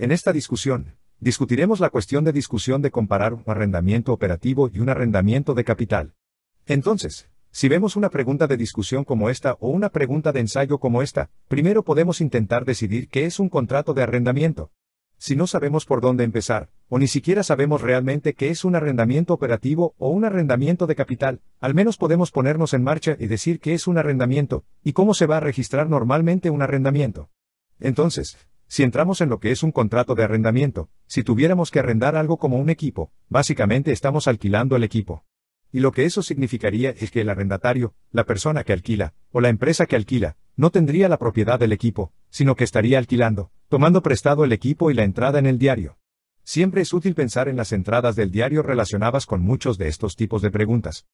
En esta discusión, discutiremos la cuestión de discusión de comparar un arrendamiento operativo y un arrendamiento de capital. Entonces, si vemos una pregunta de discusión como esta o una pregunta de ensayo como esta, primero podemos intentar decidir qué es un contrato de arrendamiento. Si no sabemos por dónde empezar, o ni siquiera sabemos realmente qué es un arrendamiento operativo o un arrendamiento de capital, al menos podemos ponernos en marcha y decir qué es un arrendamiento, y cómo se va a registrar normalmente un arrendamiento. Entonces, si entramos en lo que es un contrato de arrendamiento, si tuviéramos que arrendar algo como un equipo, básicamente estamos alquilando el equipo. Y lo que eso significaría es que el arrendatario, la persona que alquila, o la empresa que alquila, no tendría la propiedad del equipo, sino que estaría alquilando, tomando prestado el equipo y la entrada en el diario. Siempre es útil pensar en las entradas del diario relacionadas con muchos de estos tipos de preguntas.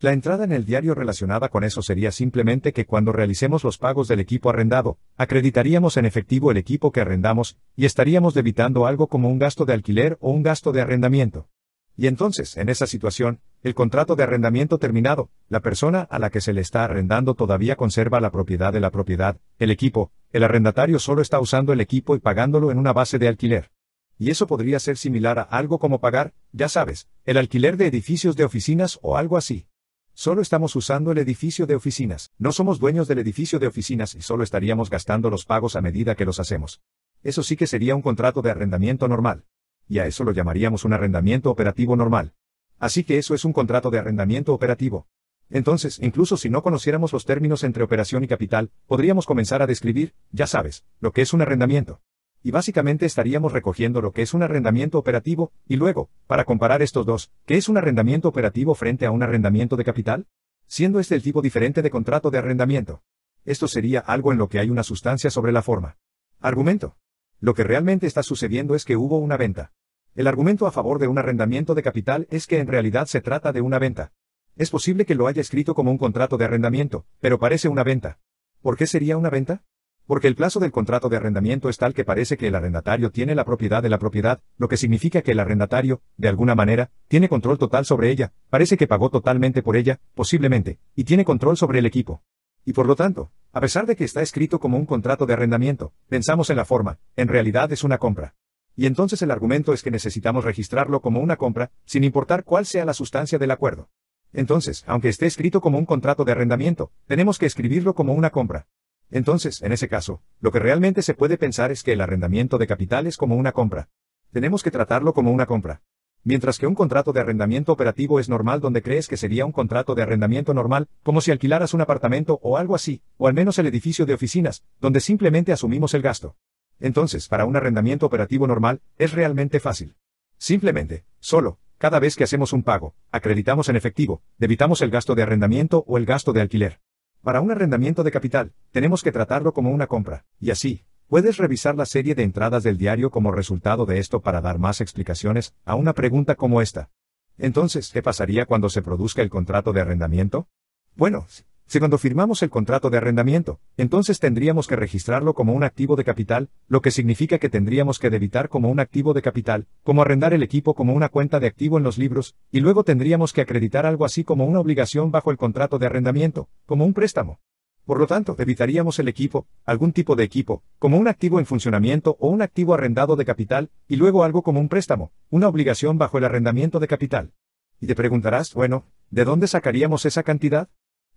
La entrada en el diario relacionada con eso sería simplemente que cuando realicemos los pagos del equipo arrendado, acreditaríamos en efectivo el equipo que arrendamos, y estaríamos debitando algo como un gasto de alquiler o un gasto de arrendamiento. Y entonces, en esa situación, el contrato de arrendamiento terminado, la persona a la que se le está arrendando todavía conserva la propiedad de la propiedad, el equipo, el arrendatario solo está usando el equipo y pagándolo en una base de alquiler. Y eso podría ser similar a algo como pagar, ya sabes, el alquiler de edificios de oficinas o algo así. Solo estamos usando el edificio de oficinas. No somos dueños del edificio de oficinas y solo estaríamos gastando los pagos a medida que los hacemos. Eso sí que sería un contrato de arrendamiento normal. Y a eso lo llamaríamos un arrendamiento operativo normal. Así que eso es un contrato de arrendamiento operativo. Entonces, incluso si no conociéramos los términos entre operación y capital, podríamos comenzar a describir, ya sabes, lo que es un arrendamiento y básicamente estaríamos recogiendo lo que es un arrendamiento operativo, y luego, para comparar estos dos, ¿qué es un arrendamiento operativo frente a un arrendamiento de capital? Siendo este el tipo diferente de contrato de arrendamiento. Esto sería algo en lo que hay una sustancia sobre la forma. Argumento. Lo que realmente está sucediendo es que hubo una venta. El argumento a favor de un arrendamiento de capital es que en realidad se trata de una venta. Es posible que lo haya escrito como un contrato de arrendamiento, pero parece una venta. ¿Por qué sería una venta? Porque el plazo del contrato de arrendamiento es tal que parece que el arrendatario tiene la propiedad de la propiedad, lo que significa que el arrendatario, de alguna manera, tiene control total sobre ella, parece que pagó totalmente por ella, posiblemente, y tiene control sobre el equipo. Y por lo tanto, a pesar de que está escrito como un contrato de arrendamiento, pensamos en la forma, en realidad es una compra. Y entonces el argumento es que necesitamos registrarlo como una compra, sin importar cuál sea la sustancia del acuerdo. Entonces, aunque esté escrito como un contrato de arrendamiento, tenemos que escribirlo como una compra. Entonces, en ese caso, lo que realmente se puede pensar es que el arrendamiento de capital es como una compra. Tenemos que tratarlo como una compra. Mientras que un contrato de arrendamiento operativo es normal donde crees que sería un contrato de arrendamiento normal, como si alquilaras un apartamento o algo así, o al menos el edificio de oficinas, donde simplemente asumimos el gasto. Entonces, para un arrendamiento operativo normal, es realmente fácil. Simplemente, solo, cada vez que hacemos un pago, acreditamos en efectivo, debitamos el gasto de arrendamiento o el gasto de alquiler. Para un arrendamiento de capital, tenemos que tratarlo como una compra, y así, puedes revisar la serie de entradas del diario como resultado de esto para dar más explicaciones a una pregunta como esta. Entonces, ¿qué pasaría cuando se produzca el contrato de arrendamiento? Bueno, si cuando firmamos el contrato de arrendamiento, entonces tendríamos que registrarlo como un activo de capital, lo que significa que tendríamos que debitar como un activo de capital, como arrendar el equipo como una cuenta de activo en los libros, y luego tendríamos que acreditar algo así como una obligación bajo el contrato de arrendamiento, como un préstamo. Por lo tanto, evitaríamos el equipo, algún tipo de equipo, como un activo en funcionamiento o un activo arrendado de capital, y luego algo como un préstamo, una obligación bajo el arrendamiento de capital. Y te preguntarás, bueno, ¿de dónde sacaríamos esa cantidad?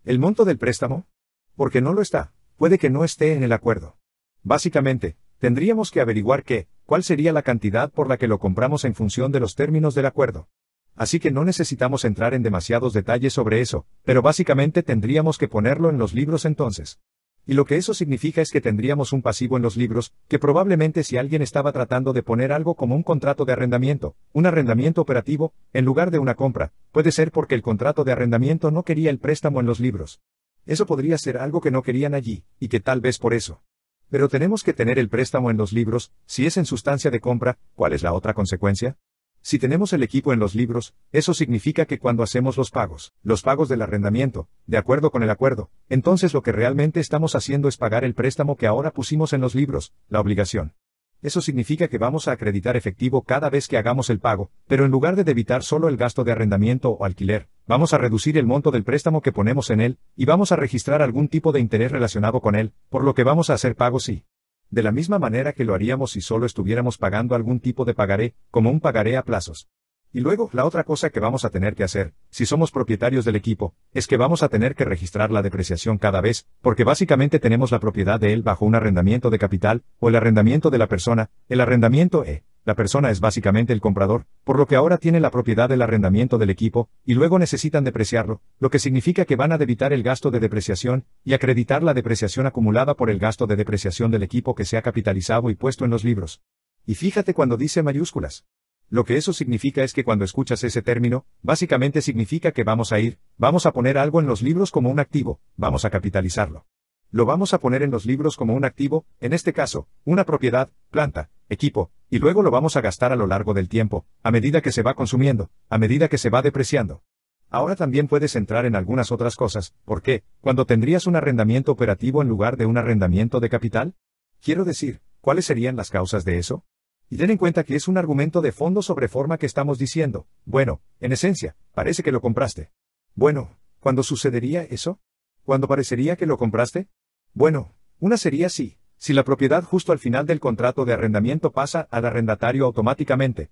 ¿El monto del préstamo? Porque no lo está, puede que no esté en el acuerdo. Básicamente, tendríamos que averiguar qué, cuál sería la cantidad por la que lo compramos en función de los términos del acuerdo. Así que no necesitamos entrar en demasiados detalles sobre eso, pero básicamente tendríamos que ponerlo en los libros entonces y lo que eso significa es que tendríamos un pasivo en los libros, que probablemente si alguien estaba tratando de poner algo como un contrato de arrendamiento, un arrendamiento operativo, en lugar de una compra, puede ser porque el contrato de arrendamiento no quería el préstamo en los libros. Eso podría ser algo que no querían allí, y que tal vez por eso. Pero tenemos que tener el préstamo en los libros, si es en sustancia de compra, ¿cuál es la otra consecuencia? Si tenemos el equipo en los libros, eso significa que cuando hacemos los pagos, los pagos del arrendamiento, de acuerdo con el acuerdo, entonces lo que realmente estamos haciendo es pagar el préstamo que ahora pusimos en los libros, la obligación. Eso significa que vamos a acreditar efectivo cada vez que hagamos el pago, pero en lugar de debitar solo el gasto de arrendamiento o alquiler, vamos a reducir el monto del préstamo que ponemos en él, y vamos a registrar algún tipo de interés relacionado con él, por lo que vamos a hacer pagos sí. de la misma manera que lo haríamos si solo estuviéramos pagando algún tipo de pagaré, como un pagaré a plazos. Y luego, la otra cosa que vamos a tener que hacer, si somos propietarios del equipo, es que vamos a tener que registrar la depreciación cada vez, porque básicamente tenemos la propiedad de él bajo un arrendamiento de capital, o el arrendamiento de la persona, el arrendamiento E. La persona es básicamente el comprador, por lo que ahora tiene la propiedad del arrendamiento del equipo, y luego necesitan depreciarlo, lo que significa que van a debitar el gasto de depreciación, y acreditar la depreciación acumulada por el gasto de depreciación del equipo que se ha capitalizado y puesto en los libros. Y fíjate cuando dice mayúsculas. Lo que eso significa es que cuando escuchas ese término, básicamente significa que vamos a ir, vamos a poner algo en los libros como un activo, vamos a capitalizarlo. Lo vamos a poner en los libros como un activo, en este caso, una propiedad, planta, equipo, y luego lo vamos a gastar a lo largo del tiempo, a medida que se va consumiendo, a medida que se va depreciando. Ahora también puedes entrar en algunas otras cosas, ¿por qué? Cuando tendrías un arrendamiento operativo en lugar de un arrendamiento de capital? Quiero decir, ¿cuáles serían las causas de eso? Y ten en cuenta que es un argumento de fondo sobre forma que estamos diciendo, bueno, en esencia, parece que lo compraste. Bueno, ¿cuándo sucedería eso? ¿Cuándo parecería que lo compraste? Bueno, una sería sí, si la propiedad justo al final del contrato de arrendamiento pasa al arrendatario automáticamente.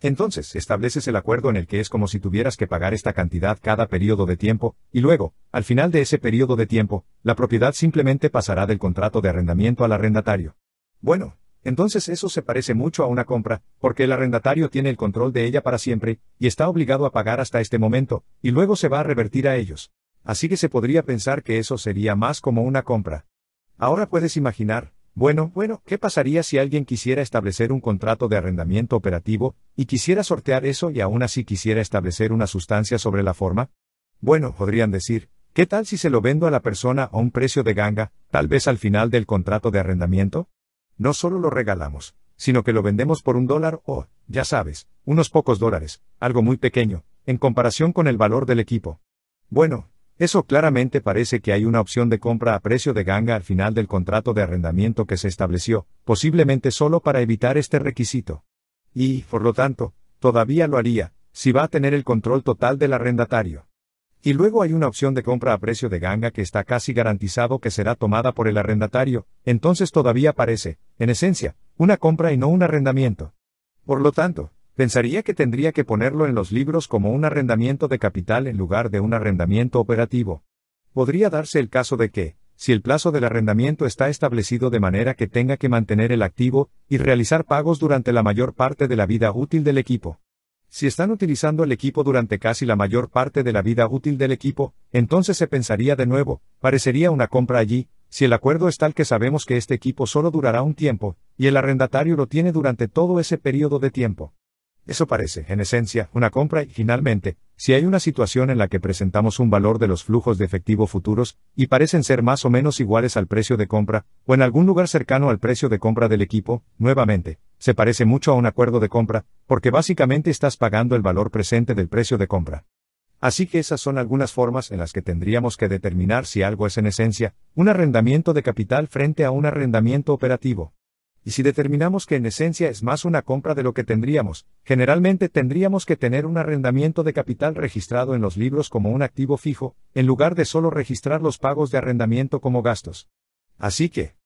Entonces, estableces el acuerdo en el que es como si tuvieras que pagar esta cantidad cada periodo de tiempo, y luego, al final de ese periodo de tiempo, la propiedad simplemente pasará del contrato de arrendamiento al arrendatario. Bueno, entonces eso se parece mucho a una compra, porque el arrendatario tiene el control de ella para siempre, y está obligado a pagar hasta este momento, y luego se va a revertir a ellos. Así que se podría pensar que eso sería más como una compra. Ahora puedes imaginar, bueno, bueno, ¿qué pasaría si alguien quisiera establecer un contrato de arrendamiento operativo, y quisiera sortear eso y aún así quisiera establecer una sustancia sobre la forma? Bueno, podrían decir, ¿qué tal si se lo vendo a la persona a un precio de ganga, tal vez al final del contrato de arrendamiento? no solo lo regalamos, sino que lo vendemos por un dólar o, ya sabes, unos pocos dólares, algo muy pequeño, en comparación con el valor del equipo. Bueno, eso claramente parece que hay una opción de compra a precio de ganga al final del contrato de arrendamiento que se estableció, posiblemente solo para evitar este requisito. Y, por lo tanto, todavía lo haría, si va a tener el control total del arrendatario. Y luego hay una opción de compra a precio de ganga que está casi garantizado que será tomada por el arrendatario, entonces todavía parece, en esencia, una compra y no un arrendamiento. Por lo tanto, pensaría que tendría que ponerlo en los libros como un arrendamiento de capital en lugar de un arrendamiento operativo. Podría darse el caso de que, si el plazo del arrendamiento está establecido de manera que tenga que mantener el activo y realizar pagos durante la mayor parte de la vida útil del equipo. Si están utilizando el equipo durante casi la mayor parte de la vida útil del equipo, entonces se pensaría de nuevo, parecería una compra allí, si el acuerdo es tal que sabemos que este equipo solo durará un tiempo, y el arrendatario lo tiene durante todo ese periodo de tiempo. Eso parece, en esencia, una compra y finalmente, si hay una situación en la que presentamos un valor de los flujos de efectivo futuros, y parecen ser más o menos iguales al precio de compra, o en algún lugar cercano al precio de compra del equipo, nuevamente, se parece mucho a un acuerdo de compra, porque básicamente estás pagando el valor presente del precio de compra. Así que esas son algunas formas en las que tendríamos que determinar si algo es en esencia, un arrendamiento de capital frente a un arrendamiento operativo. Y si determinamos que en esencia es más una compra de lo que tendríamos, generalmente tendríamos que tener un arrendamiento de capital registrado en los libros como un activo fijo, en lugar de solo registrar los pagos de arrendamiento como gastos. Así que,